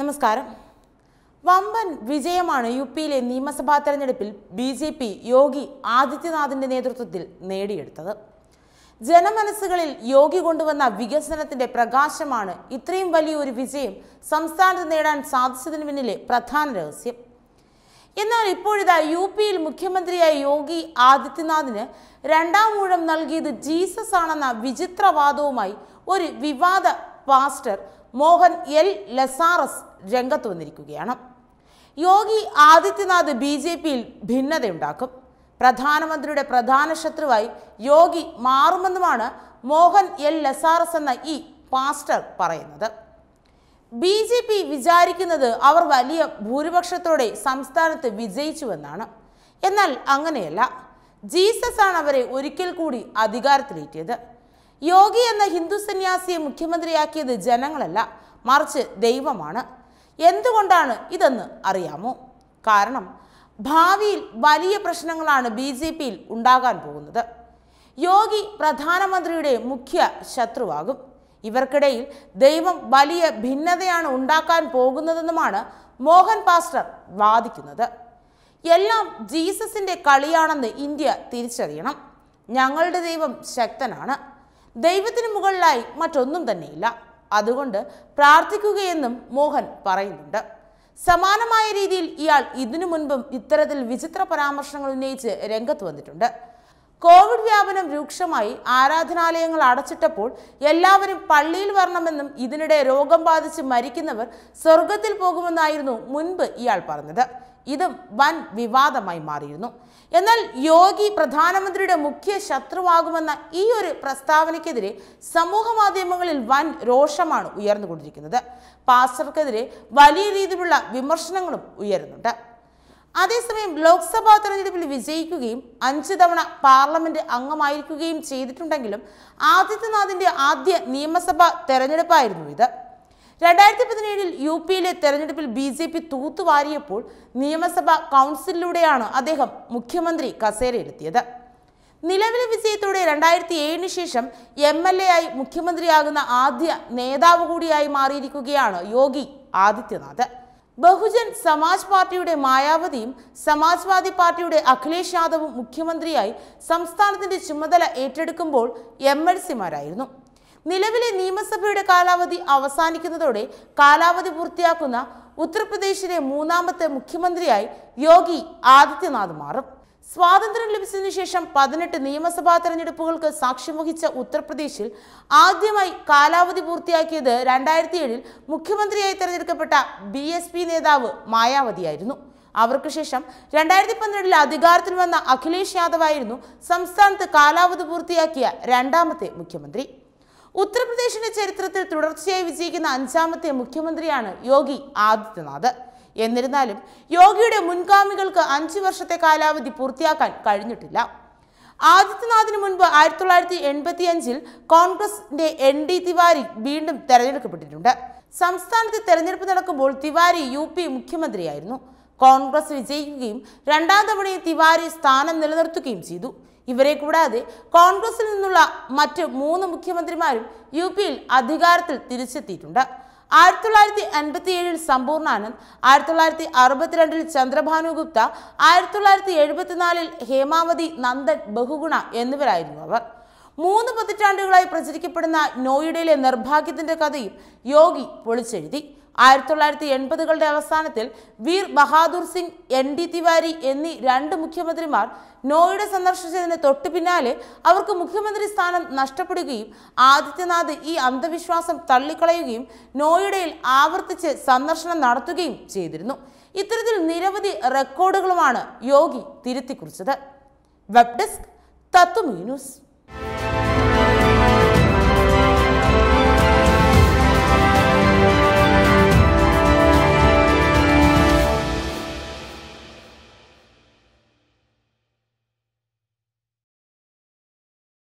നമസ്കാരം വമ്പൻ വിജയമാണ് യു പിയിലെ നിയമസഭാ തെരഞ്ഞെടുപ്പിൽ ബി ജെ പി യോഗി ആദിത്യനാഥിന്റെ നേതൃത്വത്തിൽ നേടിയെടുത്തത് ജനമനസ്സുകളിൽ യോഗി കൊണ്ടുവന്ന വികസനത്തിന്റെ പ്രകാശമാണ് ഇത്രയും വലിയൊരു വിജയം സംസ്ഥാനത്ത് നേടാൻ സാധിച്ചതിന് പിന്നിലെ പ്രധാന രഹസ്യം എന്നാൽ ഇപ്പോഴിതാ യു പിയിൽ മുഖ്യമന്ത്രിയായ യോഗി ആദിത്യനാഥിന് രണ്ടാം ഊഴം നൽകിയത് ജീസസ് ആണെന്ന വിചിത്രവാദവുമായി ഒരു വിവാദ പാസ്റ്റർ മോഹൻ എൽ ലസാറസ് രംഗത്ത് വന്നിരിക്കുകയാണ് യോഗി ആദിത്യനാഥ് ബി ജെ പിയിൽ ഭിന്നതയുണ്ടാക്കും പ്രധാനമന്ത്രിയുടെ പ്രധാന ശത്രുവായി യോഗി മാറുമെന്നുമാണ് മോഹൻ എൽ ലസാറസ് എന്ന ഈ പാസ്റ്റർ പറയുന്നത് ബി ജെ പി വിചാരിക്കുന്നത് അവർ വലിയ ഭൂരിപക്ഷത്തോടെ സംസ്ഥാനത്ത് വിജയിച്ചുവെന്നാണ് എന്നാൽ അങ്ങനെയല്ല ജീസസ് ആണ് അവരെ ഒരിക്കൽ കൂടി അധികാരത്തിലേറ്റിയത് യോഗി എന്ന ഹിന്ദു സന്യാസിയെ മുഖ്യമന്ത്രിയാക്കിയത് ജനങ്ങളല്ല മറിച്ച് ദൈവമാണ് എന്തുകൊണ്ടാണ് ഇതെന്ന് അറിയാമോ കാരണം ഭാവിയിൽ വലിയ പ്രശ്നങ്ങളാണ് ബി ജെ പിയിൽ ഉണ്ടാകാൻ പോകുന്നത് യോഗി പ്രധാനമന്ത്രിയുടെ മുഖ്യ ശത്രുവാകും ഇവർക്കിടയിൽ ദൈവം വലിയ ഭിന്നതയാണ് ഉണ്ടാക്കാൻ പോകുന്നതെന്നുമാണ് മോഹൻ പാസ്റ്റർ വാദിക്കുന്നത് എല്ലാം ജീസസിൻ്റെ കളിയാണെന്ന് ഇന്ത്യ തിരിച്ചറിയണം ഞങ്ങളുടെ ദൈവം ശക്തനാണ് ദൈവത്തിന് മുകളിലായി മറ്റൊന്നും തന്നെയില്ല അതുകൊണ്ട് പ്രാർത്ഥിക്കുകയെന്നും മോഹൻ പറയുന്നുണ്ട് സമാനമായ രീതിയിൽ ഇയാൾ ഇതിനു മുൻപും ഇത്തരത്തിൽ വിചിത്ര പരാമർശങ്ങൾ ഉന്നയിച്ച് രംഗത്ത് വന്നിട്ടുണ്ട് കോവിഡ് വ്യാപനം രൂക്ഷമായി ആരാധനാലയങ്ങൾ അടച്ചിട്ടപ്പോൾ എല്ലാവരും പള്ളിയിൽ വരണമെന്നും ഇതിനിടെ രോഗം ബാധിച്ച് മരിക്കുന്നവർ സ്വർഗത്തിൽ പോകുമെന്നായിരുന്നു മുൻപ് ഇയാൾ പറഞ്ഞത് ഇത് വൻ വിവാദമായി മാറിയിരുന്നു എന്നാൽ യോഗി പ്രധാനമന്ത്രിയുടെ മുഖ്യ ശത്രുവാകുമെന്ന ഈ ഒരു പ്രസ്താവനയ്ക്കെതിരെ സമൂഹ മാധ്യമങ്ങളിൽ വൻ രോഷമാണ് ഉയർന്നുകൊണ്ടിരിക്കുന്നത് പാസ്റ്റർക്കെതിരെ വലിയ രീതിയിലുള്ള വിമർശനങ്ങളും ഉയരുന്നുണ്ട് അതേസമയം ലോക്സഭാ തെരഞ്ഞെടുപ്പിൽ വിജയിക്കുകയും അഞ്ച് തവണ പാർലമെന്റ് അംഗമായിരിക്കുകയും ചെയ്തിട്ടുണ്ടെങ്കിലും ആദിത്യനാഥിന്റെ ആദ്യ നിയമസഭാ തെരഞ്ഞെടുപ്പായിരുന്നു ഇത് രണ്ടായിരത്തി പതിനേഴിൽ യു പിയിലെ തെരഞ്ഞെടുപ്പിൽ ബി ജെ പി തൂത്തുവാരിയപ്പോൾ നിയമസഭാ കൗൺസിലിലൂടെയാണ് അദ്ദേഹം മുഖ്യമന്ത്രി കസേരയിലെത്തിയത് നിലവിലെ വിജയത്തോടെ രണ്ടായിരത്തി ഏഴിന് ശേഷം എം എൽ എ ആയി മുഖ്യമന്ത്രിയാകുന്ന ആദ്യ നേതാവ് കൂടിയായി മാറിയിരിക്കുകയാണ് യോഗി ആദിത്യനാഥ് ബഹുജൻ സമാജ് പാർട്ടിയുടെ മായാവതിയും സമാജ്വാദി പാർട്ടിയുടെ അഖിലേഷ് യാദവും മുഖ്യമന്ത്രിയായി സംസ്ഥാനത്തിന്റെ ചുമതല ഏറ്റെടുക്കുമ്പോൾ എം എൽ സിമാരായിരുന്നു നിലവിലെ നിയമസഭയുടെ കാലാവധി അവസാനിക്കുന്നതോടെ കാലാവധി പൂർത്തിയാക്കുന്ന ഉത്തർപ്രദേശിലെ മൂന്നാമത്തെ മുഖ്യമന്ത്രിയായി യോഗി ആദിത്യനാഥ് മാറും സ്വാതന്ത്ര്യം ലഭിച്ചതിനു ശേഷം പതിനെട്ട് നിയമസഭാ തെരഞ്ഞെടുപ്പുകൾക്ക് സാക്ഷ്യം വഹിച്ച ഉത്തർപ്രദേശിൽ ആദ്യമായി കാലാവധി പൂർത്തിയാക്കിയത് രണ്ടായിരത്തി ഏഴിൽ മുഖ്യമന്ത്രിയായി തെരഞ്ഞെടുക്കപ്പെട്ട ബി എസ് പി നേതാവ് മായാവതിയായിരുന്നു അവർക്ക് ശേഷം രണ്ടായിരത്തി പന്ത്രണ്ടിൽ അധികാരത്തിൽ വന്ന അഖിലേഷ് യാദവ് ആയിരുന്നു സംസ്ഥാനത്ത് കാലാവധി പൂർത്തിയാക്കിയ രണ്ടാമത്തെ മുഖ്യമന്ത്രി ഉത്തർപ്രദേശിന്റെ ചരിത്രത്തിൽ തുടർച്ചയായി വിജയിക്കുന്ന അഞ്ചാമത്തെ മുഖ്യമന്ത്രിയാണ് യോഗി ആദിത്യനാഥ് എന്നിരുന്നാലും യോഗിയുടെ മുൻഗാമികൾക്ക് അഞ്ച് വർഷത്തെ കാലാവധി പൂർത്തിയാക്കാൻ കഴിഞ്ഞിട്ടില്ല ആദിത്യനാഥിന് മുൻപ് ആയിരത്തി തൊള്ളായിരത്തി എൺപത്തി അഞ്ചിൽ കോൺഗ്രസിന്റെ എൻ ഡി തിവാരി വീണ്ടും തെരഞ്ഞെടുക്കപ്പെട്ടിട്ടുണ്ട് സംസ്ഥാനത്ത് തെരഞ്ഞെടുപ്പ് നടക്കുമ്പോൾ തിവാരി യു പി മുഖ്യമന്ത്രിയായിരുന്നു കോൺഗ്രസ് വിജയിക്കുകയും രണ്ടാം തവണയും തിവാരി സ്ഥാനം നിലനിർത്തുകയും ചെയ്തു ഇവരെ കൂടാതെ കോൺഗ്രസിൽ നിന്നുള്ള മറ്റ് മൂന്ന് മുഖ്യമന്ത്രിമാരും യു പിയിൽ അധികാരത്തിൽ തിരിച്ചെത്തിയിട്ടുണ്ട് ആയിരത്തി തൊള്ളായിരത്തി അൻപത്തി ഏഴിൽ സമ്പൂർണ്ണാനന്ദ് ആയിരത്തി തൊള്ളായിരത്തി അറുപത്തിരണ്ടിൽ ചന്ദ്രഭാനു ഗുപ്ത ആയിരത്തി തൊള്ളായിരത്തി എഴുപത്തിനാലിൽ ഹേമാവതി നന്ദൻ ബഹുഗുണ എന്നിവരായിരുന്നു അവർ മൂന്ന് പതിറ്റാണ്ടുകളായി പ്രചരിക്കപ്പെടുന്ന നോയിഡയിലെ നിർഭാഗ്യത്തിന്റെ കഥയും യോഗി പൊളിച്ചെഴുതി ആയിരത്തി തൊള്ളായിരത്തി എൺപതുകളുടെ അവസാനത്തിൽ വീർ ബഹാദൂർ സിംഗ് എൻ ഡി തിവാരി എന്നീ രണ്ട് മുഖ്യമന്ത്രിമാർ നോയിഡ സന്ദർശിച്ചതിന് തൊട്ടു പിന്നാലെ അവർക്ക് മുഖ്യമന്ത്രി സ്ഥാനം നഷ്ടപ്പെടുകയും ആദിത്യനാഥ് ഈ അന്ധവിശ്വാസം തള്ളിക്കളയുകയും നോയിഡയിൽ ആവർത്തിച്ച് സന്ദർശനം നടത്തുകയും ചെയ്തിരുന്നു ഇത്തരത്തിൽ നിരവധി റെക്കോർഡുകളുമാണ് യോഗി തിരുത്തിക്കുറിച്ചത് വെബ് ഡെസ്ക് തത്വമീ ന്യൂസ്